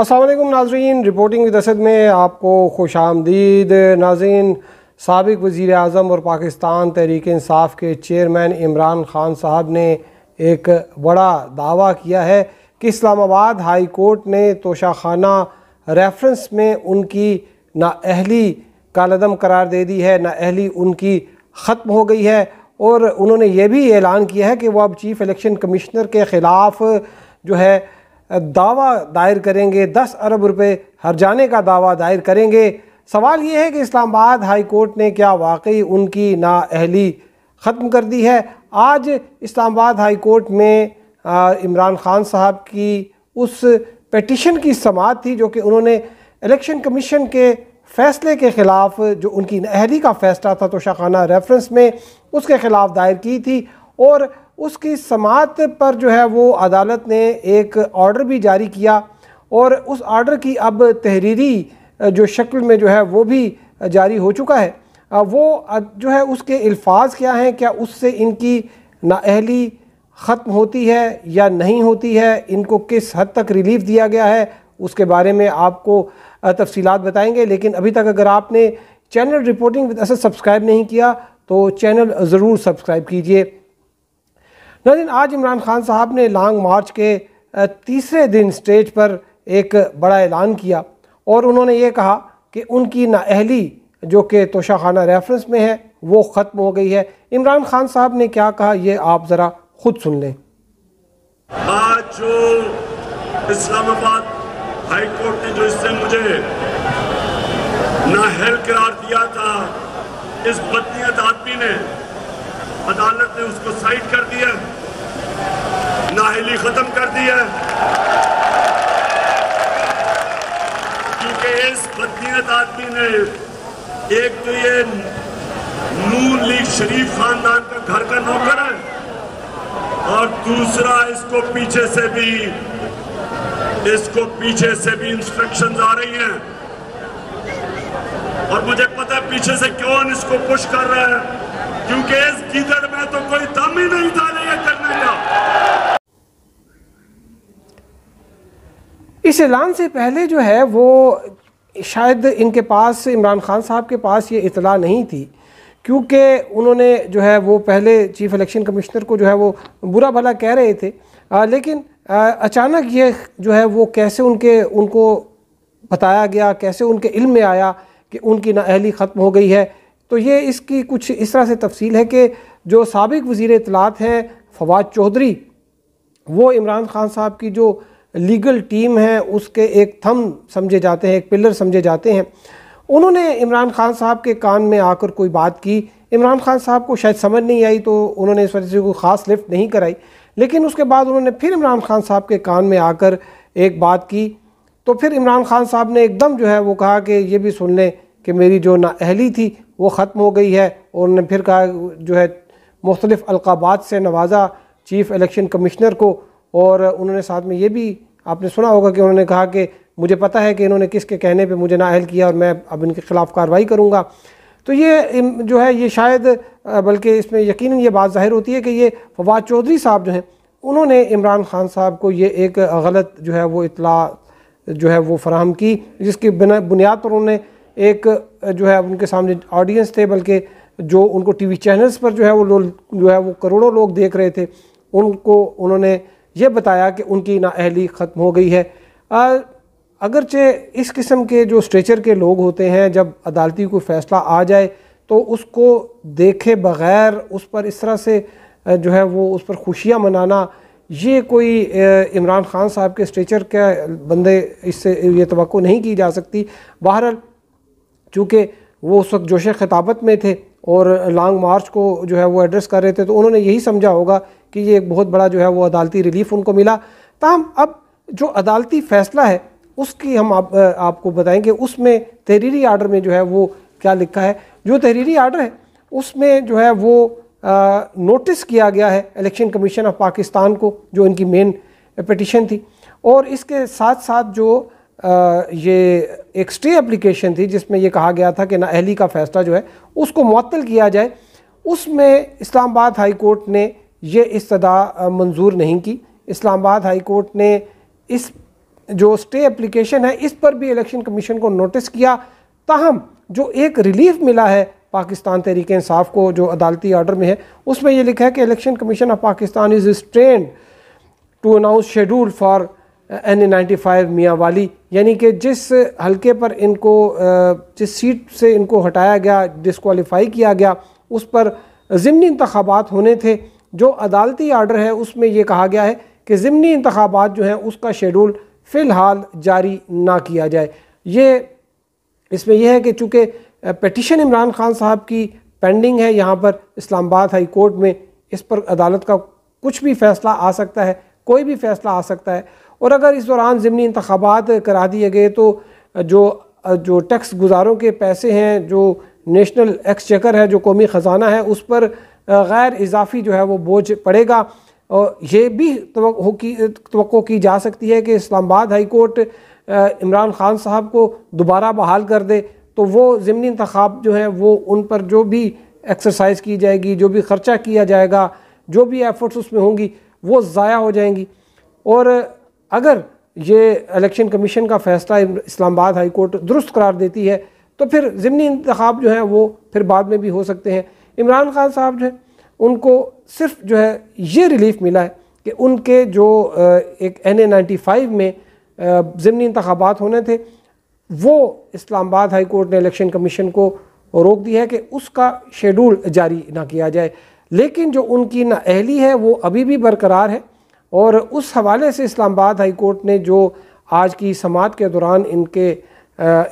असलम नाजरीन reporting with Asad में आपको खुश आमदीद नाजीन सबक वज़ी अजम और पाकिस्तान तहरीक इसाफ के चेयरमैन इमरान ख़ान साहब ने एक बड़ा दावा किया है कि इस्लामाबाद हाई कोर्ट ने तोशाखाना रेफरेंस में उनकी नाअहली कालदम करार दे दी है नाअहली उनकी ख़त्म हो गई है और उन्होंने ये भी ऐलान किया है कि वह अब चीफ़ इलेक्शन कमिश्नर के ख़िलाफ़ जो है दावा दायर करेंगे दस अरब रुपए जाने का दावा दायर करेंगे सवाल ये है कि इस्लामाबाद हाई कोर्ट ने क्या वाकई उनकी नाअहली ख़त्म कर दी है आज इस्लामाबाद हाई कोर्ट में इमरान ख़ान साहब की उस पटिशन की समात थी जो कि उन्होंने इलेक्शन कमीशन के फ़ैसले के ख़िलाफ़ जो उनकी नहली का फ़ैसला था तो शाखाना रेफरेंस में उसके ख़िलाफ़ दायर की थी और उसकी समात पर जो है वो अदालत ने एक ऑर्डर भी जारी किया और उस आर्डर की अब तहरीरी जो शक्ल में जो है वो भी जारी हो चुका है वो जो है उसके अल्फाज क्या हैं क्या उससे इनकी नाअहली ख़त्म होती है या नहीं होती है इनको किस हद तक रिलीफ दिया गया है उसके बारे में आपको तफसीलात बताएंगे लेकिन अभी तक अगर आपने channel reporting with Asad subscribe नहीं किया तो चैनल ज़रूर सब्सक्राइब कीजिए नाजिन आज इमरान खान साहब ने लॉन्ग मार्च के तीसरे दिन स्टेज पर एक बड़ा ऐलान किया और उन्होंने ये कहा कि उनकी नाअहली जो कि तोशा खाना रेफरेंस में है वो ख़त्म हो गई है इमरान खान साहब ने क्या कहा ये आप ज़रा खुद सुन लें आज जो इस्लामाबाद हाई कोर्ट ने जो इससे मुझे नाहल करार दिया था इस बदनीत आदमी ने अदालत ने उसको साइड कर दिया नाहली खत्म कर दी है क्योंकि इस बदनीत आदमी ने एक तो ये नू लीग शरीफ खानदान का घर का नौकर है और दूसरा इसको पीछे से भी इसको पीछे से भी इंस्ट्रक्शन आ रही हैं और मुझे पता है पीछे से क्यों इसको पुश कर रहा है क्योंकि इस गिदड़ में इस ऐलान से पहले जो है वो शायद इनके पास इमरान खान साहब के पास ये इतला नहीं थी क्योंकि उन्होंने जो है वो पहले चीफ़ इलेक्शन कमिश्नर को जो है वो बुरा भला कह रहे थे आ, लेकिन आ, अचानक ये जो है वो कैसे उनके उनको बताया गया कैसे उनके इल्म में आया कि उनकी नाअहली ख़त्म हो गई है तो ये इसकी कुछ इस तरह से तफसील है कि जो सबक वज़ी इतलात हैं फवाद चौधरी वो इमरान खान साहब की जो लीगल टीम है उसके एक थम समझे जाते हैं एक पिलर समझे जाते हैं उन्होंने इमरान खान साहब के कान में आकर कोई बात की इमरान खान साहब को शायद समझ नहीं आई तो उन्होंने इस वजह से कोई ख़ास लिफ्ट नहीं कराई लेकिन उसके बाद उन्होंने फिर इमरान खान साहब के कान में आकर एक बात की तो फिर इमरान खान साहब ने एकदम जो है वो कहा कि ये भी सुन लें कि मेरी जो नाअहली थी वो ख़त्म हो गई है और उन्होंने फिर कहा जो है मुख्तलिफ़ अलकाबात से नवाज़ा चीफ़ इलेक्शन कमिश्नर को और उन्होंने साथ में ये भी आपने सुना होगा कि उन्होंने कहा कि मुझे पता है कि इन्होंने किसके कहने पे मुझे नाअहल किया और मैं अब इनके ख़िलाफ़ कार्रवाई करूँगा तो ये जो है ये शायद बल्कि इसमें यकीन ये बात जाहिर होती है कि ये फवाद चौधरी साहब जो हैं उन्होंने इमरान खान साहब को ये एक गलत जो है वो इतला जो है वो फराहम की जिसकी बिना बुनियाद पर उन्होंने एक जो है उनके सामने ऑडियंस थे बल्कि जो उनको टीवी चैनल्स पर जो है वो लोग जो है वो करोड़ों लोग देख रहे थे उनको उन्होंने ये बताया कि उनकी नााहली ख़त्म हो गई है अगरचे इस किस्म के जो स्ट्रेचर के लोग होते हैं जब अदालती कोई फ़ैसला आ जाए तो उसको देखे बग़ैर उस पर इस तरह से जो है वो उस पर खुशियाँ मनाना ये कोई इमरान खान साहब के स्ट्रेचर के बंदे इससे ये तो नहीं की जा सकती बहरहाल चूँकि वो उस वक्त जोश खिताबत में थे और लॉन्ग मार्च को जो है वो एड्रेस कर रहे थे तो उन्होंने यही समझा होगा कि ये एक बहुत बड़ा जो है वो अदालती रिलीफ उनको मिला तमाम अब जो अदालती फैसला है उसकी हम आप, आपको बताएंगे उसमें तहरीरी आर्डर में जो है वो क्या लिखा है जो तहरीरी आर्डर है उसमें जो है वो आ, नोटिस किया गया है इलेक्शन कमीशन ऑफ पाकिस्तान को जो इनकी मेन पटिशन थी और इसके साथ साथ जो ये एक स्टे एप्लीकेशन थी जिसमें ये कहा गया था कि ना अहली का फैसला जो है उसको मअतल किया जाए उसमें इस्लामाबाद हाई कोर्ट ने यह इस्तदा मंजूर नहीं की इस्लामाबाद हाई कोर्ट ने इस जो स्टे एप्लीकेशन है इस पर भी इलेक्शन कमीशन को नोटिस किया ताहम जो एक रिलीफ मिला है पाकिस्तान तहरीक इंसाफ को जो अदालती आर्डर में है उसमें यह लिखा है कि election commission of Pakistan is strained to announce schedule for N A ninety five Mianwali यानी कि जिस हलके पर इनको जिस सीट से इनको हटाया गया डिसकॉलीफाई किया गया उस पर ज़मनी इंतबात होने थे जो अदालती आर्डर है उसमें ये कहा गया है कि ज़मनी इंतबात जो हैं उसका शेड्यूल फ़िलहाल जारी ना किया जाए ये इसमें यह है कि चूँकि पटिशन इमरान खान साहब की पेंडिंग है यहाँ पर इस्लामाबाद हाई कोर्ट में इस पर अदालत का कुछ भी फ़ैसला आ सकता है कोई भी फ़ैसला आ सकता है और अगर इस दौरान ज़मनी इंतबात करा दिए गए तो जो जो टैक्स गुजारों के पैसे हैं जो नेशनल एक्सचेकर है जो कौमी ख़जाना है उस पर गैर इजाफी जो है वो बोझ पड़ेगा और ये भी तो की तो की जा सकती है कि इस्लामाबाद हाई कोर्ट इमरान खान साहब को दोबारा बहाल कर दे तो वो ज़मनी इंतखब जो है वो उन पर जो भी एक्सरसाइज की जाएगी जो भी ख़र्चा किया जाएगा जो भी एफ़र्ट्स उसमें होंगी वो ज़ाया हो जाएंगी और अगर ये इलेक्शन कमीशन का फैसला इस्लामाबाद हाई कोर्ट दुरुस्त करार देती है तो फिर ज़मनी इंतब जो है वो फिर बाद में भी हो सकते हैं इमरान खान साहब जो है उनको सिर्फ जो है ये रिलीफ मिला है कि उनके जो एक एन ए नाइन्टी फाइव में ज़मनी इंतबात होने थे वो इस्लामाबाद हाई कोर्ट ने इलेक्शन कमीशन को रोक दिया है कि उसका शेड्यूल जारी ना किया जाए लेकिन जो उनकी नाअहली है वो अभी भी बरकरार है और उस हवाले से इस्लामाबाद हाई कोर्ट ने जो आज की समात के दौरान इनके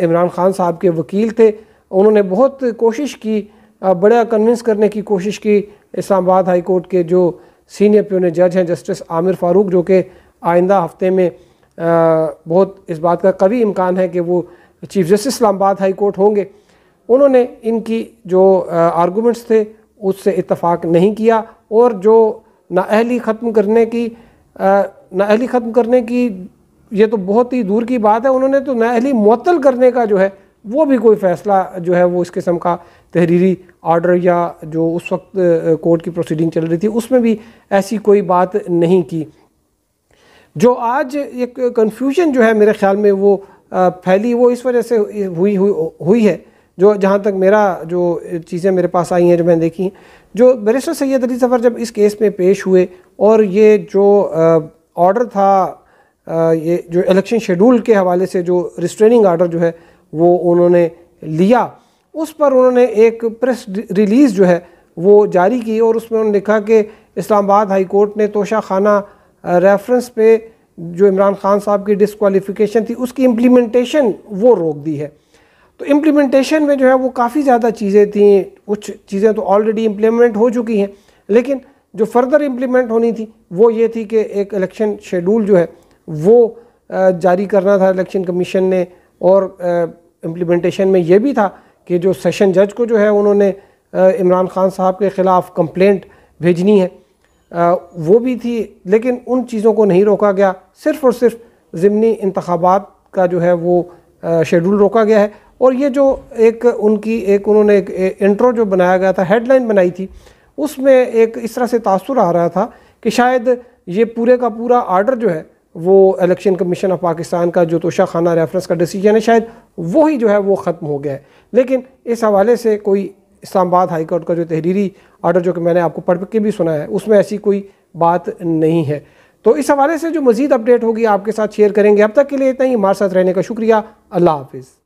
इमरान ख़ान साहब के वकील थे उन्होंने बहुत कोशिश की बड़ा कन्विंस करने की कोशिश की इस्लामाबाद हाई कोर्ट के जो सीनियर प्योने जज हैं जस्टिस आमिर फ़ारूक जो कि आइंदा हफ्ते में बहुत इस बात का कभी इम्कान है कि वो chief justice Islamabad high court होंगे उन्होंने इनकी जो आर्गूमेंट्स थे उससे इतफाक़ नहीं किया और जो नाअहली ख़त्म करने की नाअहली ख़त्म करने की ये तो बहुत ही दूर की बात है उन्होंने तो नाअहली मअतल करने का जो है वो भी कोई फ़ैसला जो है वो इस किस्म का तहरीरी आर्डर या जो उस वक्त कोर्ट की प्रोसीडिंग चल रही थी उसमें भी ऐसी कोई बात नहीं की जो आज एक कन्फ्यूजन जो है मेरे ख्याल में वो फैली वो इस वजह से हुई हुई हुई है जो जहाँ तक मेरा जो चीज़ें मेरे पास आई हैं जो मैंने देखी हैं जो बैरिस्टर सैयद अली सफ़र जब इस केस में पेश हुए और ये जो ऑर्डर था ये जो इलेक्शन शेड्यूल के हवाले से जो रिस्ट्रेनिंग आर्डर जो है वो उन्होंने लिया उस पर उन्होंने एक प्रेस रिलीज़ जो है वो जारी की और उसमें उन्होंने लिखा कि इस्लामाबाद हाई कोर्ट ने तोशा खाना रेफरेंस पे जो इमरान खान साहब की डिसकॉलीफिकेशन थी उसकी इम्प्लीमेंटेशन वो रोक दी है तो इम्प्लीमेंटेशन में जो है वो काफ़ी ज़्यादा चीज़ें थी कुछ चीज़ें तो ऑलरेडी इम्प्लीमेंट हो चुकी हैं लेकिन जो फर्दर इम्प्लीमेंट होनी थी वो ये थी कि एक इलेक्शन शेड्यूल जो है वो जारी करना था इलेक्शन कमीशन ने और इम्प्लीमेंटेशन में ये भी था कि जो सेशन जज को जो है उन्होंने इमरान खान साहब के ख़िलाफ़ कंप्लेंट भेजनी है वो भी थी लेकिन उन चीज़ों को नहीं रोका गया सिर्फ़ और सिर्फ ज़मनी इंतबात का जो है वो शेड्यूल रोका गया है और ये जो एक उनकी एक उन्होंने एक इंट्रो जो बनाया गया था हेडलाइन बनाई थी उसमें एक इस तरह से तासर आ रहा था कि शायद ये पूरे का पूरा आर्डर जो है वो इलेक्शन कमीशन ऑफ पाकिस्तान का जो तोशा खाना रेफरेंस का डिसीजन है शायद वही जो है वो ख़त्म हो गया है लेकिन इस हवाले से कोई इस्लामाबाद हाई कोर्ट का जो तहरीरी आर्डर जो कि मैंने आपको पढ़ के भी सुना है उसमें ऐसी कोई बात नहीं है तो इस हवाले से जो मज़ीद अपडेट होगी आपके साथ शेयर करेंगे अब तक के लिए इतना ही हमारे साथ रहने का शुक्रिया अल्लाह हाफिज़